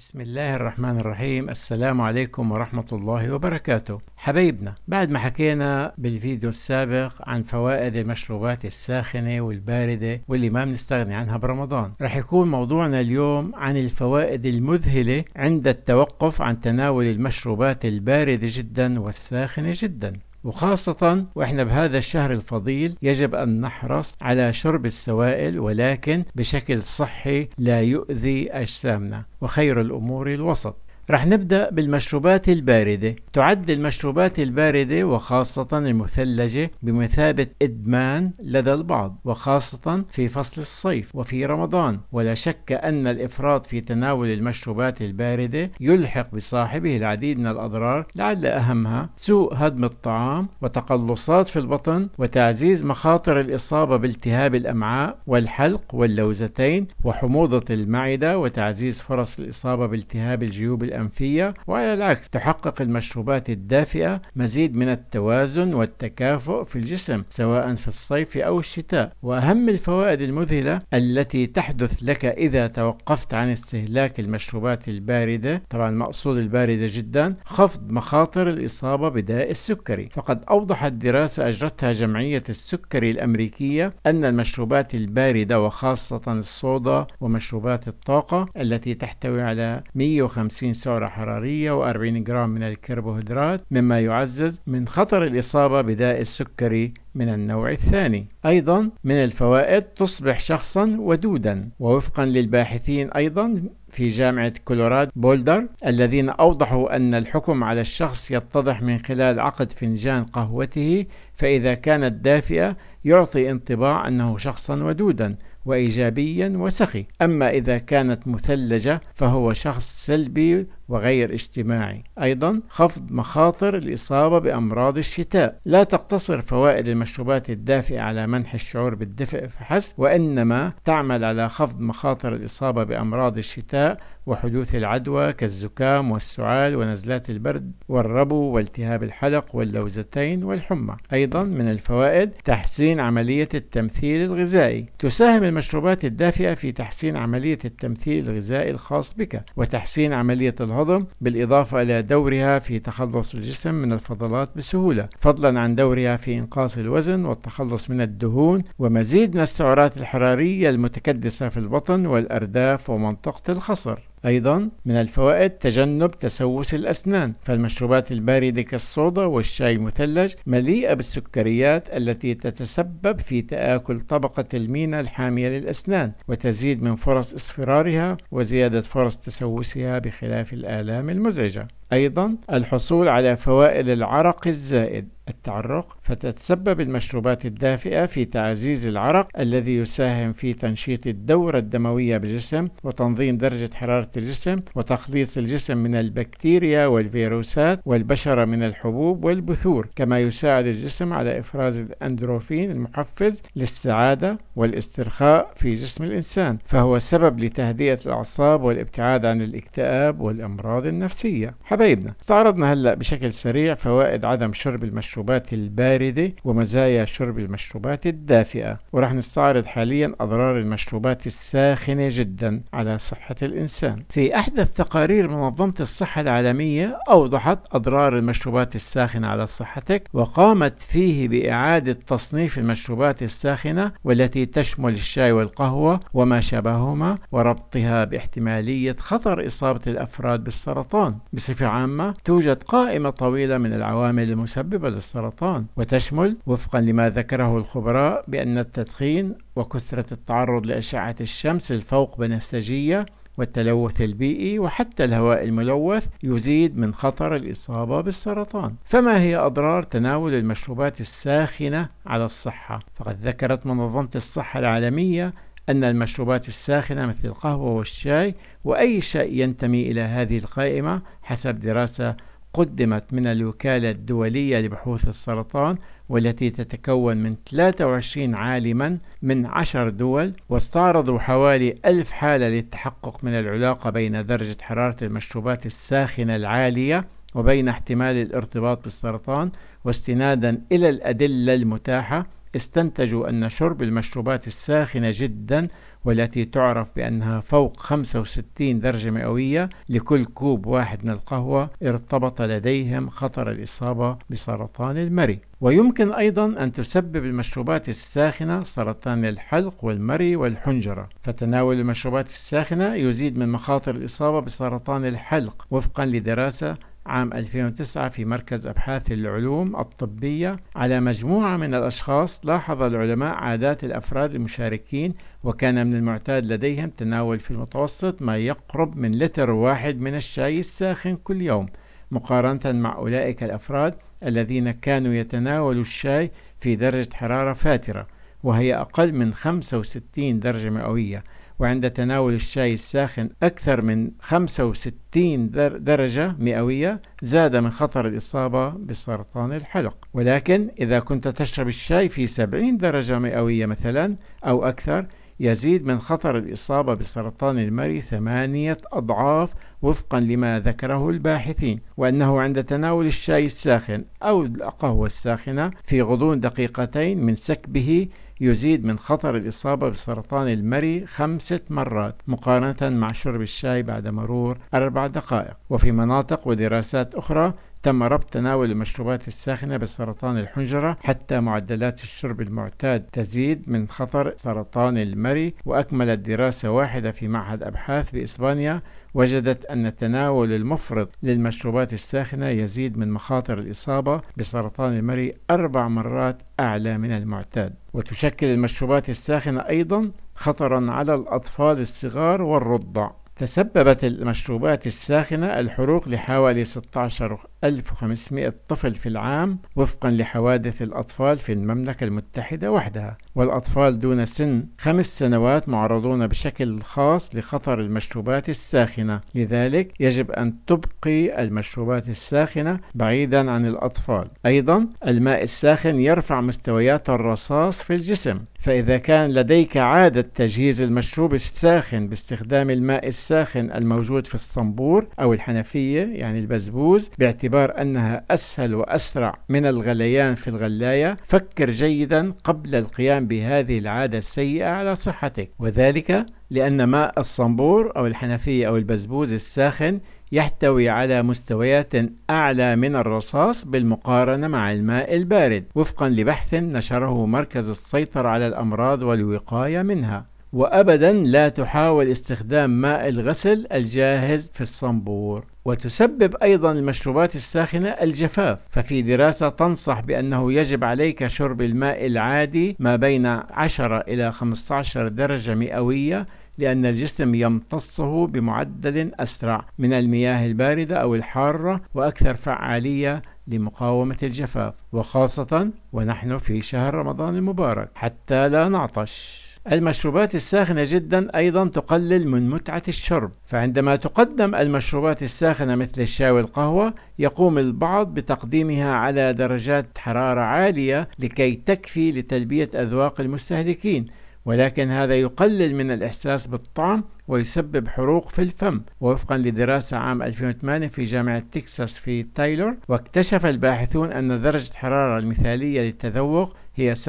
بسم الله الرحمن الرحيم السلام عليكم ورحمة الله وبركاته حبايبنا بعد ما حكينا بالفيديو السابق عن فوائد المشروبات الساخنة والباردة واللي ما بنستغني عنها برمضان رح يكون موضوعنا اليوم عن الفوائد المذهلة عند التوقف عن تناول المشروبات الباردة جدا والساخنة جدا وخاصة واحنا بهذا الشهر الفضيل يجب ان نحرص على شرب السوائل ولكن بشكل صحي لا يؤذي اجسامنا وخير الامور الوسط رح نبدأ بالمشروبات الباردة تعد المشروبات الباردة وخاصة المثلجة بمثابة إدمان لدى البعض وخاصة في فصل الصيف وفي رمضان ولا شك أن الإفراط في تناول المشروبات الباردة يلحق بصاحبه العديد من الأضرار لعل أهمها سوء هضم الطعام وتقلصات في البطن وتعزيز مخاطر الإصابة بالتهاب الأمعاء والحلق واللوزتين وحموضة المعدة وتعزيز فرص الإصابة بالتهاب الجيوب الأمعاء الأنفية وعلى العكس تحقق المشروبات الدافئة مزيد من التوازن والتكافؤ في الجسم سواء في الصيف أو الشتاء وأهم الفوائد المذهلة التي تحدث لك إذا توقفت عن استهلاك المشروبات الباردة طبعا مقصود الباردة جدا خفض مخاطر الإصابة بداء السكري فقد أوضحت دراسة أجرتها جمعية السكري الأمريكية أن المشروبات الباردة وخاصة الصودا ومشروبات الطاقة التي تحتوي على 150 سعرة حرارية و40 جرام من الكربوهيدرات مما يعزز من خطر الإصابة بداء السكري من النوع الثاني أيضا من الفوائد تصبح شخصا ودودا ووفقا للباحثين أيضا في جامعة كولوراد بولدر الذين أوضحوا أن الحكم على الشخص يتضح من خلال عقد فنجان قهوته فإذا كانت دافئة يعطي انطباع أنه شخصا ودودا وإيجابيا وسخي أما إذا كانت مثلجة فهو شخص سلبي وغير اجتماعي أيضا خفض مخاطر الإصابة بأمراض الشتاء لا تقتصر فوائد المشروبات الدافئة على منح الشعور بالدفء فحسب وإنما تعمل على خفض مخاطر الإصابة بأمراض الشتاء وحدوث العدوى كالزكام والسعال ونزلات البرد والربو والتهاب الحلق واللوزتين والحمى أيضا من الفوائد تحسين عملية التمثيل الغذائي تساهم المشروبات الدافئة في تحسين عملية التمثيل الغذائي الخاص بك وتحسين عملية الهضم العظم بالإضافة إلى دورها في تخلص الجسم من الفضلات بسهولة فضلا عن دورها في إنقاص الوزن والتخلص من الدهون ومزيد من السعرات الحرارية المتكدسة في البطن والأرداف ومنطقة الخصر أيضا من الفوائد تجنب تسوس الأسنان فالمشروبات الباردة كالصودا والشاي المثلج مليئة بالسكريات التي تتسبب في تآكل طبقة المينا الحامية للأسنان وتزيد من فرص اصفرارها وزيادة فرص تسوسها بخلاف الآلام المزعجة أيضا الحصول على فوائل العرق الزائد التعرق فتتسبب المشروبات الدافئة في تعزيز العرق الذي يساهم في تنشيط الدورة الدموية بالجسم وتنظيم درجة حرارة الجسم وتخليص الجسم من البكتيريا والفيروسات والبشرة من الحبوب والبثور كما يساعد الجسم على إفراز الأندروفين المحفز للسعادة والاسترخاء في جسم الإنسان فهو سبب لتهدئة الأعصاب والابتعاد عن الاكتئاب والأمراض النفسية حبايبنا استعرضنا هلا بشكل سريع فوائد عدم شرب المشروبات البارده ومزايا شرب المشروبات الدافئه ورح نستعرض حاليا اضرار المشروبات الساخنه جدا على صحه الانسان في احدث تقارير منظمه الصحه العالميه اوضحت اضرار المشروبات الساخنه على صحتك وقامت فيه باعاده تصنيف المشروبات الساخنه والتي تشمل الشاي والقهوه وما شابههما وربطها باحتماليه خطر اصابه الافراد بالسرطان بصفه عامة توجد قائمة طويلة من العوامل المسببة للسرطان وتشمل وفقا لما ذكره الخبراء بأن التدخين وكثرة التعرض لأشعة الشمس الفوق بنفسجية والتلوث البيئي وحتى الهواء الملوث يزيد من خطر الإصابة بالسرطان فما هي أضرار تناول المشروبات الساخنة على الصحة؟ فقد ذكرت منظمة الصحة العالمية أن المشروبات الساخنة مثل القهوة والشاي وأي شيء ينتمي إلى هذه القائمة حسب دراسة قدمت من الوكالة الدولية لبحوث السرطان والتي تتكون من 23 عالما من 10 دول واستعرضوا حوالي 1000 حالة للتحقق من العلاقة بين درجة حرارة المشروبات الساخنة العالية وبين احتمال الارتباط بالسرطان واستنادا إلى الأدلة المتاحة استنتجوا أن شرب المشروبات الساخنة جدا والتي تعرف بأنها فوق 65 درجة مئوية لكل كوب واحد من القهوة ارتبط لديهم خطر الإصابة بسرطان المري ويمكن أيضا أن تسبب المشروبات الساخنة سرطان الحلق والمري والحنجرة فتناول المشروبات الساخنة يزيد من مخاطر الإصابة بسرطان الحلق وفقا لدراسة عام 2009 في مركز أبحاث العلوم الطبية على مجموعة من الأشخاص لاحظ العلماء عادات الأفراد المشاركين وكان من المعتاد لديهم تناول في المتوسط ما يقرب من لتر واحد من الشاي الساخن كل يوم مقارنة مع أولئك الأفراد الذين كانوا يتناولوا الشاي في درجة حرارة فاترة وهي أقل من 65 درجة مئوية وعند تناول الشاي الساخن أكثر من 65 درجة مئوية زاد من خطر الإصابة بسرطان الحلق ولكن إذا كنت تشرب الشاي في 70 درجة مئوية مثلا أو أكثر يزيد من خطر الإصابة بسرطان المري ثمانية أضعاف وفقا لما ذكره الباحثين وأنه عند تناول الشاي الساخن أو القهوة الساخنة في غضون دقيقتين من سكبه يزيد من خطر الإصابة بسرطان المري خمسة مرات مقارنة مع شرب الشاي بعد مرور أربع دقائق وفي مناطق ودراسات أخرى تم ربط تناول المشروبات الساخنة بسرطان الحنجرة حتى معدلات الشرب المعتاد تزيد من خطر سرطان المري وأكملت دراسة واحدة في معهد أبحاث بإسبانيا وجدت أن تناول المفرط للمشروبات الساخنة يزيد من مخاطر الإصابة بسرطان المري أربع مرات أعلى من المعتاد وتشكل المشروبات الساخنة أيضا خطرا على الأطفال الصغار والرضع تسببت المشروبات الساخنة الحروق لحوالي 16500 طفل في العام وفقا لحوادث الأطفال في المملكة المتحدة وحدها والأطفال دون سن خمس سنوات معرضون بشكل خاص لخطر المشروبات الساخنة لذلك يجب أن تبقي المشروبات الساخنة بعيدا عن الأطفال أيضا الماء الساخن يرفع مستويات الرصاص في الجسم فإذا كان لديك عادة تجهيز المشروب الساخن باستخدام الماء الساخن الموجود في الصنبور أو الحنفية يعني البزبوز باعتبار أنها أسهل وأسرع من الغليان في الغلاية فكر جيدا قبل القيام بهذه العادة السيئة على صحتك وذلك لأن ماء الصنبور أو الحنفية أو البزبوز الساخن يحتوي على مستويات أعلى من الرصاص بالمقارنة مع الماء البارد وفقا لبحث نشره مركز السيطرة على الأمراض والوقاية منها وأبدا لا تحاول استخدام ماء الغسل الجاهز في الصنبور وتسبب أيضا المشروبات الساخنة الجفاف ففي دراسة تنصح بأنه يجب عليك شرب الماء العادي ما بين 10 إلى 15 درجة مئوية لأن الجسم يمتصه بمعدل أسرع من المياه الباردة أو الحارة وأكثر فعالية لمقاومة الجفاف وخاصة ونحن في شهر رمضان المبارك حتى لا نعطش المشروبات الساخنة جدا أيضا تقلل من متعة الشرب فعندما تقدم المشروبات الساخنة مثل الشاي والقهوة يقوم البعض بتقديمها على درجات حرارة عالية لكي تكفي لتلبية أذواق المستهلكين ولكن هذا يقلل من الإحساس بالطعم ويسبب حروق في الفم ووفقا لدراسة عام 2008 في جامعة تكساس في تايلور واكتشف الباحثون أن درجة الحرارة المثالية للتذوق هي 57.8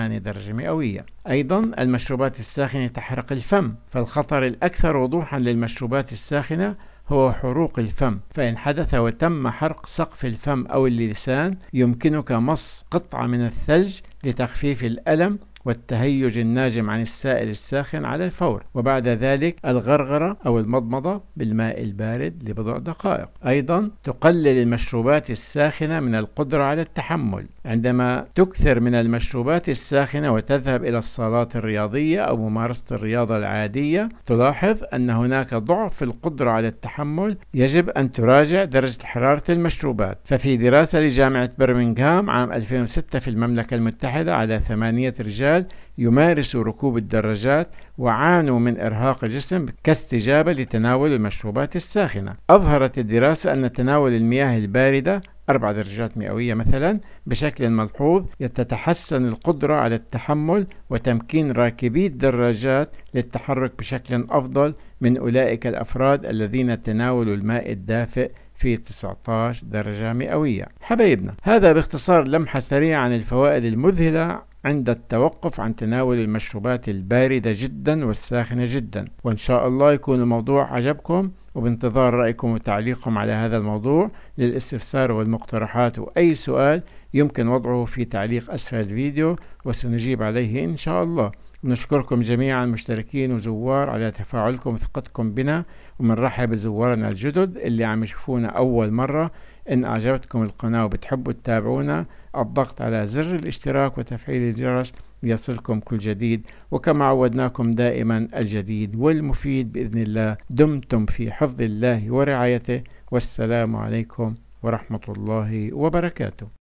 درجة مئوية أيضا المشروبات الساخنة تحرق الفم فالخطر الأكثر وضوحا للمشروبات الساخنة هو حروق الفم فإن حدث وتم حرق سقف الفم أو اللسان يمكنك مص قطعة من الثلج لتخفيف الألم والتهيج الناجم عن السائل الساخن على الفور وبعد ذلك الغرغرة أو المضمضة بالماء البارد لبضع دقائق أيضا تقلل المشروبات الساخنة من القدرة على التحمل عندما تكثر من المشروبات الساخنة وتذهب إلى الصالات الرياضية أو ممارسة الرياضة العادية تلاحظ أن هناك ضعف في القدرة على التحمل يجب أن تراجع درجة حرارة المشروبات ففي دراسة لجامعة برمنغهام عام 2006 في المملكة المتحدة على ثمانية رجال يمارسوا ركوب الدراجات وعانوا من إرهاق الجسم كاستجابة لتناول المشروبات الساخنة أظهرت الدراسة أن تناول المياه الباردة أربع درجات مئوية مثلا بشكل ملحوظ تتحسن القدرة على التحمل وتمكين راكبي الدراجات للتحرك بشكل أفضل من أولئك الأفراد الذين تناولوا الماء الدافئ في 19 درجة مئوية حبايبنا هذا باختصار لمحة سريعة عن الفوائد المذهلة عند التوقف عن تناول المشروبات الباردة جدا والساخنة جدا وإن شاء الله يكون الموضوع عجبكم وبانتظار رأيكم وتعليقكم على هذا الموضوع للاستفسار والمقترحات وأي سؤال يمكن وضعه في تعليق أسفل الفيديو وسنجيب عليه إن شاء الله نشكركم جميعا مشتركين وزوار على تفاعلكم وثقتكم بنا ومنرحب بزوارنا الجدد اللي عم يشوفونا أول مرة إن أعجبتكم القناة وبتحبوا تتابعونا الضغط على زر الاشتراك وتفعيل الجرس يصلكم كل جديد وكما عودناكم دائما الجديد والمفيد باذن الله دمتم في حفظ الله ورعايته والسلام عليكم ورحمه الله وبركاته